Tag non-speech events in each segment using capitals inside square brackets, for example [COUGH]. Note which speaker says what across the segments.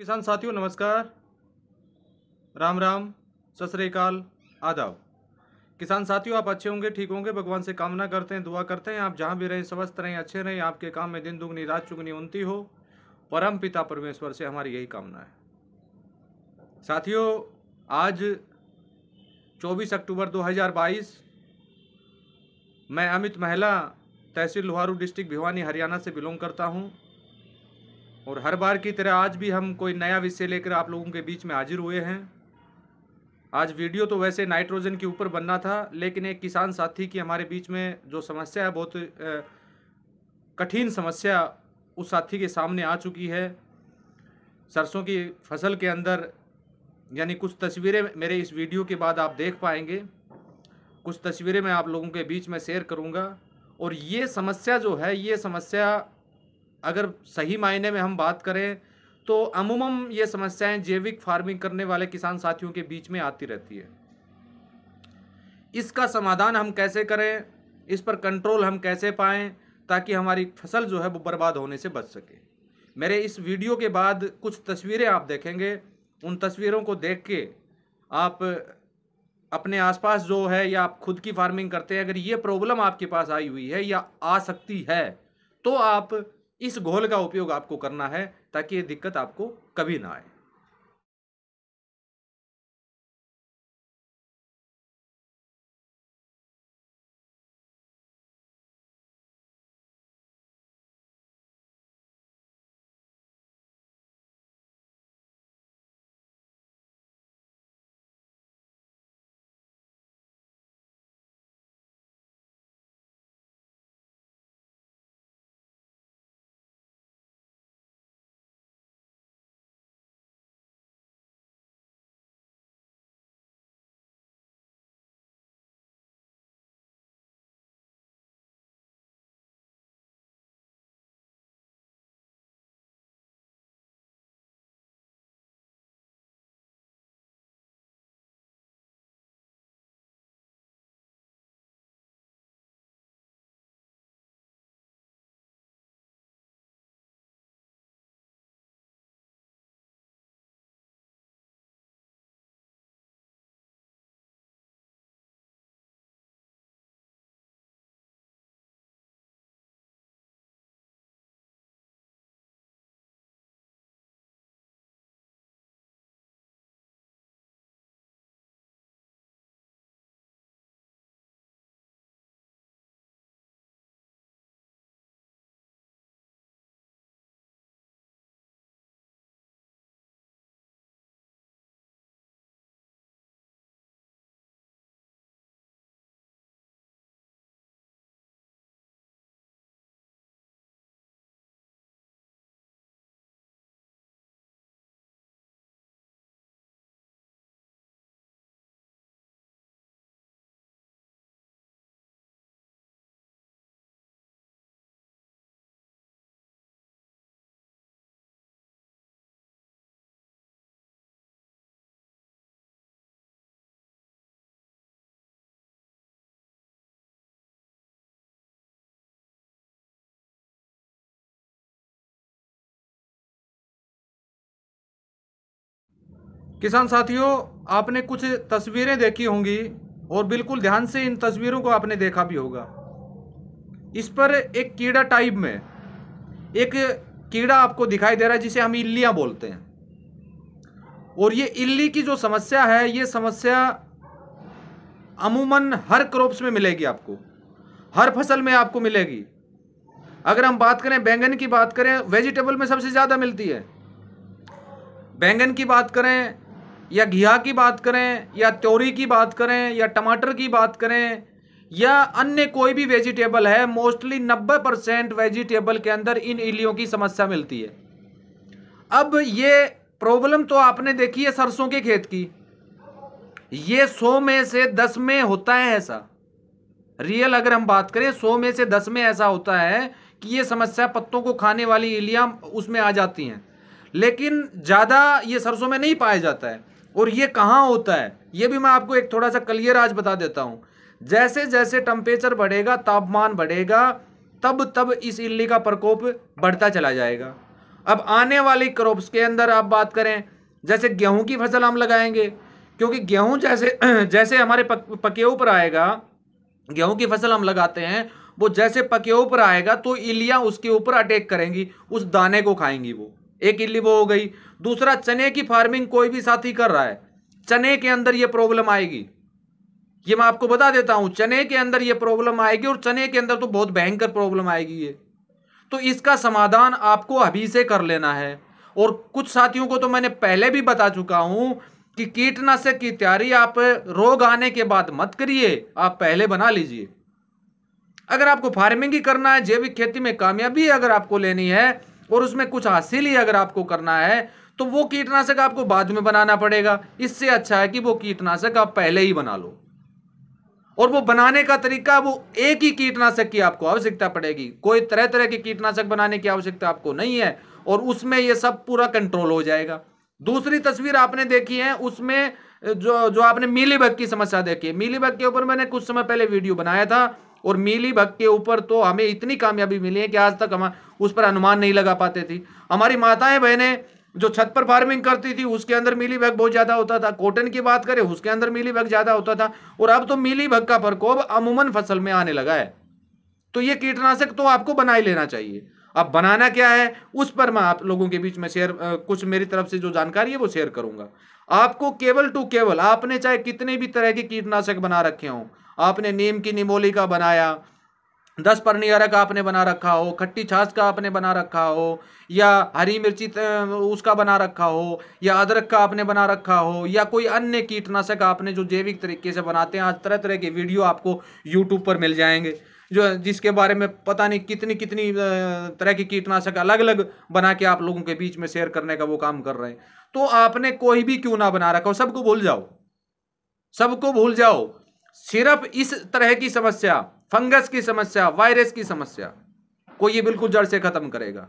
Speaker 1: किसान साथियों नमस्कार राम राम सतरीकाल आदाब किसान साथियों आप अच्छे होंगे ठीक होंगे भगवान से कामना करते हैं दुआ करते हैं आप जहाँ भी रहें स्वस्थ रहें अच्छे रहें आपके काम में दिन दुगनी रात चुगनी उन्नति हो परम पिता परमेश्वर से हमारी यही कामना है साथियों आज 24 अक्टूबर 2022 मैं अमित महला तहसील लोहारू डिस्ट्रिक्ट भिवानी हरियाणा से बिलोंग करता हूँ और हर बार की तरह आज भी हम कोई नया विषय लेकर आप लोगों के बीच में हाजिर हुए हैं आज वीडियो तो वैसे नाइट्रोजन के ऊपर बनना था लेकिन एक किसान साथी की हमारे बीच में जो समस्या है बहुत कठिन समस्या उस साथी के सामने आ चुकी है सरसों की फसल के अंदर यानी कुछ तस्वीरें मेरे इस वीडियो के बाद आप देख पाएंगे कुछ तस्वीरें मैं आप लोगों के बीच में शेयर करूंगा और ये समस्या जो है ये समस्या अगर सही मायने में हम बात करें तो अमूमन ये समस्याएं जैविक फार्मिंग करने वाले किसान साथियों के बीच में आती रहती है इसका समाधान हम कैसे करें इस पर कंट्रोल हम कैसे पाएं ताकि हमारी फसल जो है वो बर्बाद होने से बच सके मेरे इस वीडियो के बाद कुछ तस्वीरें आप देखेंगे उन तस्वीरों को देख के आप अपने आसपास जो है या आप खुद की फार्मिंग करते हैं अगर ये प्रॉब्लम आपके पास आई हुई है या आ सकती है तो आप इस घोल का उपयोग आपको करना है ताकि ये दिक्कत आपको कभी ना आए किसान साथियों आपने कुछ तस्वीरें देखी होंगी और बिल्कुल ध्यान से इन तस्वीरों को आपने देखा भी होगा इस पर एक कीड़ा टाइप में एक कीड़ा आपको दिखाई दे रहा है जिसे हम इल्लियाँ बोलते हैं और ये इल्ली की जो समस्या है ये समस्या अमूमन हर क्रॉप्स में मिलेगी आपको हर फसल में आपको मिलेगी अगर हम बात करें बैंगन की बात करें वेजिटेबल में सबसे ज़्यादा मिलती है बैंगन की बात करें या घिया की बात करें या त्योरी की बात करें या टमाटर की बात करें या अन्य कोई भी वेजिटेबल है मोस्टली नब्बे परसेंट वेजिटेबल के अंदर इन इलियों की समस्या मिलती है अब ये प्रॉब्लम तो आपने देखी है सरसों के खेत की ये सौ में से दस में होता है ऐसा रियल अगर हम बात करें सौ में से दस में ऐसा होता है कि ये समस्या पत्तों को खाने वाली इलियाँ उसमें आ जाती हैं लेकिन ज़्यादा ये सरसों में नहीं पाया जाता है और ये कहाँ होता है ये भी मैं आपको एक थोड़ा सा क्लियर आज बता देता हूँ जैसे जैसे टम्परेचर बढ़ेगा तापमान बढ़ेगा तब तब इस इल्ली का प्रकोप बढ़ता चला जाएगा अब आने वाली क्रॉप्स के अंदर आप बात करें जैसे गेहूं की फसल हम लगाएंगे क्योंकि गेहूं जैसे [CLEARS THROAT] जैसे हमारे पके पकेऊ पर आएगा गेहूं की फसल हम लगाते हैं वो जैसे पकेऊ पर आएगा तो इलियाँ उसके ऊपर अटैक करेंगी उस दाने को खाएंगी वो एक इल्ली वो हो गई दूसरा चने की फार्मिंग कोई भी साथी कर रहा है चने के अंदर ये प्रॉब्लम आएगी ये मैं आपको बता देता हूं चने के अंदर ये प्रॉब्लम आएगी और चने के अंदर तो बहुत भयंकर प्रॉब्लम आएगी ये तो इसका समाधान आपको अभी से कर लेना है और कुछ साथियों को तो मैंने पहले भी बता चुका हूं कि कीटनाशक की तैयारी आप रोग आने के बाद मत करिए आप पहले बना लीजिए अगर आपको फार्मिंग ही करना है जैविक खेती में कामयाबी अगर आपको लेनी है और उसमें कुछ हासिल ही अगर आपको करना है तो वो कीटनाशक आपको बाद में बनाना पड़ेगा इससे अच्छा है कि वो कीटनाशक आप पहले ही बना लो और वो बनाने का तरीका वो एक ही कीटनाशक की आपको आवश्यकता पड़ेगी कोई तरह तरह के कीटनाशक बनाने की आवश्यकता आपको नहीं है और उसमें ये सब पूरा कंट्रोल हो जाएगा दूसरी तस्वीर आपने देखी है उसमें जो जो आपने मीलीबग की समस्या देखी है मीलीबग के ऊपर मैंने कुछ समय पहले वीडियो बनाया था और मिली भक्त के ऊपर तो हमें इतनी कामयाबी मिली है कि आज तक हम उस पर अनुमान नहीं लगा पाते थे हमारी माताएं बहनें जो छत पर फार्मिंग करती थी उसके अंदर मिली भग बहुत ज़्यादा होता था कॉटन की बात करें उसके अंदर मिली भग ज़्यादा होता था और अब तो मिली भग का प्रकोप अमूमन फसल में आने लगा है तो ये कीटनाशक तो आपको बना ही लेना चाहिए अब बनाना क्या है उस पर मैं आप लोगों के बीच में शेयर कुछ मेरी तरफ से जो जानकारी है वो शेयर करूंगा आपको केवल टू केवल आपने चाहे कितने भी तरह के कीटनाशक बना रखे हों आपने नीम की निमोली का बनाया दस परनी अरक आपने बना रखा हो खट्टी छाछ का आपने बना रखा हो या हरी मिर्ची उसका बना रखा हो या अदरक का आपने बना रखा हो या कोई अन्य कीटनाशक आपने जो जैविक तरीके से बनाते हैं आज तरह तरह के वीडियो आपको यूट्यूब पर मिल जाएंगे जो जिसके बारे में पता नहीं कितनी कितनी तरह की कीटनाशक अलग अलग बना के आप लोगों के बीच में शेयर करने का वो काम कर रहे हैं तो आपने कोई भी क्यों ना बना रखा हो सबको भूल जाओ सबको भूल जाओ सिर्फ इस तरह की समस्या फंगस की समस्या वायरस की समस्या को ये बिल्कुल जड़ से खत्म करेगा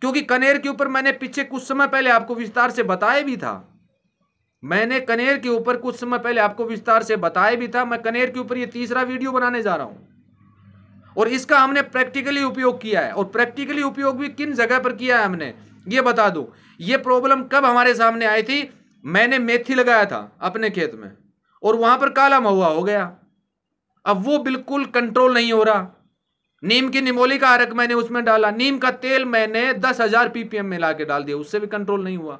Speaker 1: क्योंकि कनेर के ऊपर मैंने पीछे कुछ समय पहले आपको विस्तार से बताया भी था मैंने कनेर के ऊपर कुछ समय पहले आपको विस्तार से बताया भी था मैं कनेर के ऊपर ये तीसरा वीडियो बनाने जा रहा हूं और इसका हमने प्रैक्टिकली उपयोग किया है और प्रैक्टिकली उपयोग भी किन जगह पर किया है हमने ये बता दो ये प्रॉब्लम कब हमारे सामने आई थी मैंने मेथी लगाया था अपने खेत में और वहां पर काला महुआ हो गया अब वो बिल्कुल कंट्रोल नहीं हो रहा नीम की निमोली का अरक मैंने उसमें डाला नीम का तेल मैंने दस हज़ार पीपीएम में ला के डाल दिया उससे भी कंट्रोल नहीं हुआ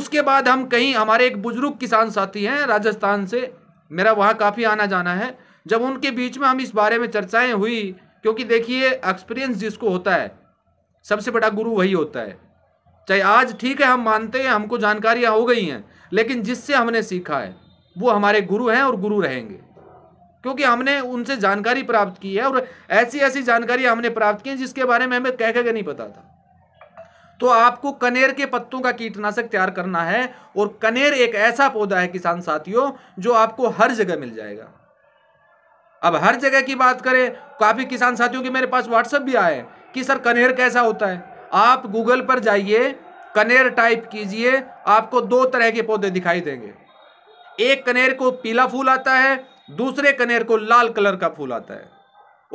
Speaker 1: उसके बाद हम कहीं हमारे एक बुजुर्ग किसान साथी हैं राजस्थान से मेरा वहां काफ़ी आना जाना है जब उनके बीच में हम इस बारे में चर्चाएं हुई क्योंकि देखिए एक्सपीरियंस जिसको होता है सबसे बड़ा गुरु वही होता है चाहे आज ठीक है हम मानते हैं हमको जानकारियां हो गई हैं लेकिन जिससे हमने सीखा है वो हमारे गुरु हैं और गुरु रहेंगे क्योंकि हमने उनसे जानकारी प्राप्त की है और ऐसी ऐसी जानकारी हमने प्राप्त की है जिसके बारे में हमें कह के नहीं पता था तो आपको कनेर के पत्तों का कीटनाशक तैयार करना है और कनेर एक ऐसा पौधा है किसान साथियों जो आपको हर जगह मिल जाएगा अब हर जगह की बात करें काफ़ी किसान साथियों के मेरे पास व्हाट्सअप भी आए कि सर कनेर कैसा होता है आप गूगल पर जाइए कनेर टाइप कीजिए आपको दो तरह के पौधे दिखाई देंगे एक कनेर को पीला फूल आता है दूसरे कनेर को लाल कलर का फूल आता है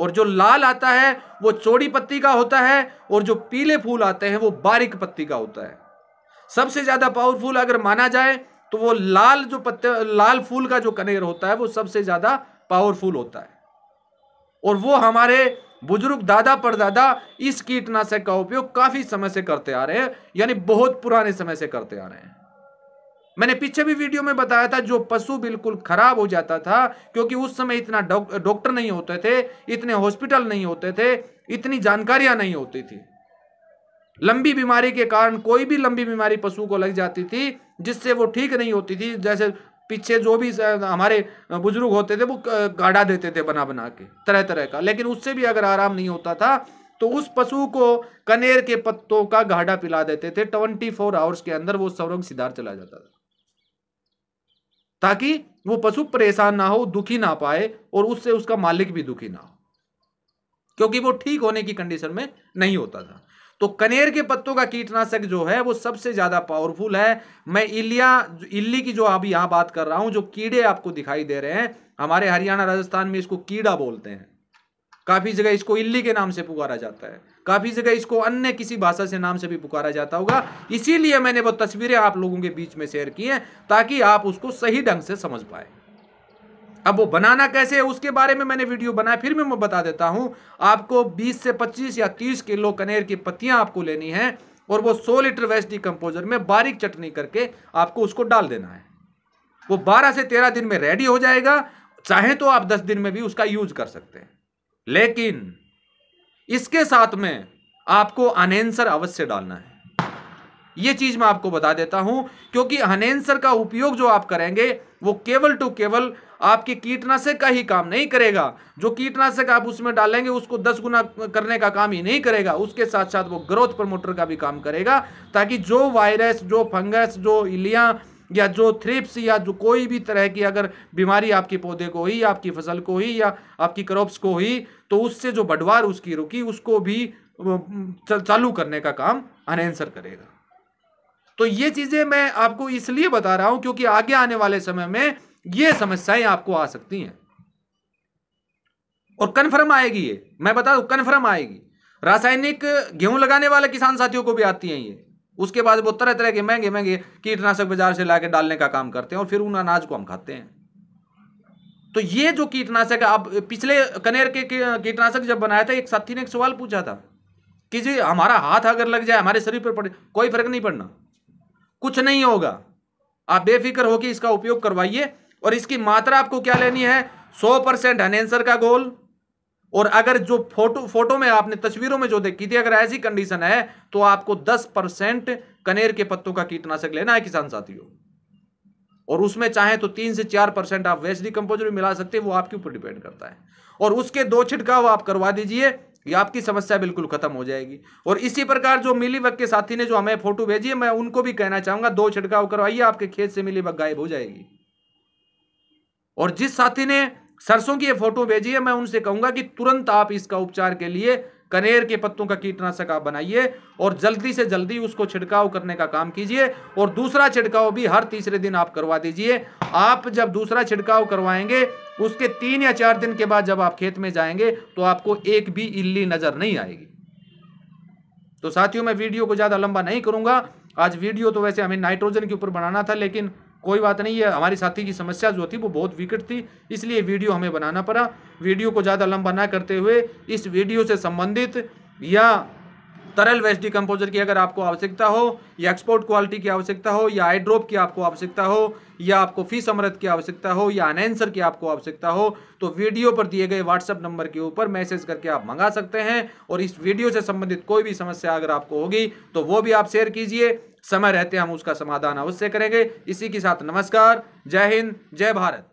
Speaker 1: और जो लाल आता है वो चौड़ी पत्ती का होता है और जो पीले फूल आते हैं वो बारीक पत्ती का होता है सबसे ज़्यादा पावरफुल अगर माना जाए तो वो लाल जो पत्ते लाल फूल का जो कनेर होता है वो सबसे ज़्यादा पावरफुल होता है और वो हमारे बुजुर्ग दादा परदादा इस कीटनाशक का उपयोग काफी समय से करते आ रहे हैं यानी बहुत पुराने समय से करते आ रहे हैं मैंने पीछे भी वीडियो में बताया था जो पशु बिल्कुल खराब हो जाता था क्योंकि उस समय इतना डॉक्टर नहीं होते थे इतने हॉस्पिटल नहीं होते थे इतनी जानकारियां नहीं होती थी लंबी बीमारी के कारण कोई भी लंबी बीमारी पशु को लग जाती थी जिससे वो ठीक नहीं होती थी जैसे पीछे जो भी हमारे बुजुर्ग होते थे वो गाढ़ा देते थे बना बना के तरह तरह का लेकिन उससे भी अगर आराम नहीं होता था तो उस पशु को कनेर के पत्तों का गाढ़ा पिला देते थे ट्वेंटी फोर आवर्स के अंदर वो सौरंग सिधार चला जाता था ताकि वो पशु परेशान ना हो दुखी ना पाए और उससे उसका मालिक भी दुखी ना हो क्योंकि वो ठीक होने की कंडीशन में नहीं होता था तो कनेर के पत्तों का कीटनाशक जो है वो सबसे ज़्यादा पावरफुल है मैं इलिया इल्ली की जो अभी यहां बात कर रहा हूं जो कीड़े आपको दिखाई दे रहे हैं हमारे हरियाणा राजस्थान में इसको कीड़ा बोलते हैं काफ़ी जगह इसको इल्ली के नाम से पुकारा जाता है काफ़ी जगह इसको अन्य किसी भाषा से नाम से भी पुकारा जाता होगा इसीलिए मैंने वो तस्वीरें आप लोगों के बीच में शेयर की हैं ताकि आप उसको सही ढंग से समझ पाए अब वो बनाना कैसे है उसके बारे में मैंने वीडियो बनाया फिर भी मैं बता देता हूँ आपको 20 से 25 या 30 किलो कनेर की पत्तियाँ आपको लेनी है और वो 100 लीटर वेस्ट डिकम्पोजर में बारीक चटनी करके आपको उसको डाल देना है वो 12 से 13 दिन में रेडी हो जाएगा चाहे तो आप 10 दिन में भी उसका यूज कर सकते हैं लेकिन इसके साथ में आपको अनेंसर अवश्य डालना है ये चीज मैं आपको बता देता हूं क्योंकि अनेंसर का उपयोग जो आप करेंगे वो केवल टू केवल आपके कीटनाशक का ही काम नहीं करेगा जो कीटनाशक आप उसमें डालेंगे उसको दस गुना करने का काम ही नहीं करेगा उसके साथ साथ वो ग्रोथ प्रमोटर का भी काम करेगा ताकि जो वायरस जो फंगस जो इलियाँ या जो थ्रिप्स या जो कोई भी तरह की अगर बीमारी आपके पौधे को हुई आपकी फसल को हुई या आपकी क्रॉप्स को हुई तो उससे जो बढ़वार उसकी रुकी उसको भी चालू करने का काम अनेंसर करेगा तो ये चीज़ें मैं आपको इसलिए बता रहा हूँ क्योंकि आगे आने वाले समय में ये समस्याएं आपको आ सकती हैं और कन्फर्म आएगी ये मैं बता दू कन्फर्म आएगी रासायनिक गेहूं लगाने वाले किसान साथियों को भी आती हैं ये उसके बाद वो तरह तरह के महंगे महंगे कीटनाशक बाजार से लाके डालने का काम करते हैं और फिर उन अनाज को हम खाते हैं तो ये जो कीटनाशक आप पिछले कनेर के कीटनाशक जब बनाया था एक साथी ने एक सवाल पूछा था कि जी हमारा हाथ अगर लग जाए हमारे शरीर पर पड़े कोई फर्क नहीं पड़ना कुछ नहीं होगा आप बेफिक्र होकर इसका उपयोग करवाइए और इसकी मात्रा आपको क्या लेनी है सौ परसेंट हनेंसर का गोल और अगर जो फोटो फोटो में आपने तस्वीरों में जो देखी थी अगर ऐसी कंडीशन है तो आपको दस परसेंट कनेर के पत्तों का कीटनाशक लेना है किसान साथियों और उसमें चाहे तो तीन से चार परसेंट आप वेस्ट डिकम्पोजर भी मिला सकते हैं वो आपके ऊपर डिपेंड करता है और उसके दो छिड़काव आप करवा दीजिए ये आपकी समस्या बिल्कुल खत्म हो जाएगी और इसी प्रकार जो मिली के साथी ने जो हमें फोटो भेजी है मैं उनको भी कहना चाहूंगा दो छिड़काव करवाइए आपके खेत से मिली गायब हो जाएगी और जिस साथी ने सरसों की ये फोटो भेजी है मैं उनसे कहूंगा कि तुरंत आप इसका उपचार के लिए कनेर के पत्तों का कीटनाशक आप बनाइए और जल्दी से जल्दी उसको छिड़काव करने का काम कीजिए और दूसरा छिड़काव भी हर तीसरे दिन आप करवा दीजिए आप जब दूसरा छिड़काव करवाएंगे उसके तीन या चार दिन के बाद जब आप खेत में जाएंगे तो आपको एक भी इल्ली नज़र नहीं आएगी तो साथियों मैं वीडियो को ज़्यादा लंबा नहीं करूंगा आज वीडियो तो वैसे हमें नाइट्रोजन के ऊपर बनाना था लेकिन कोई बात नहीं है हमारी साथी की समस्या जो थी वो बहुत विकट थी इसलिए वीडियो हमें बनाना पड़ा वीडियो को ज़्यादा लंबा ना करते हुए इस वीडियो से संबंधित या तरल वेस्ट डिकम्पोजर की अगर आपको आवश्यकता हो या एक्सपोर्ट क्वालिटी की आवश्यकता हो या आई ड्रॉप की आपको आवश्यकता हो या आपको फीस अमृत की आवश्यकता हो या अनैंसर की आपको आवश्यकता हो तो वीडियो पर दिए गए व्हाट्सएप नंबर के ऊपर मैसेज करके आप मंगा सकते हैं और इस वीडियो से संबंधित कोई भी समस्या अगर आपको होगी तो वो भी आप शेयर कीजिए समय रहते हम उसका समाधान अवश्य करेंगे इसी के साथ नमस्कार जय हिंद जय भारत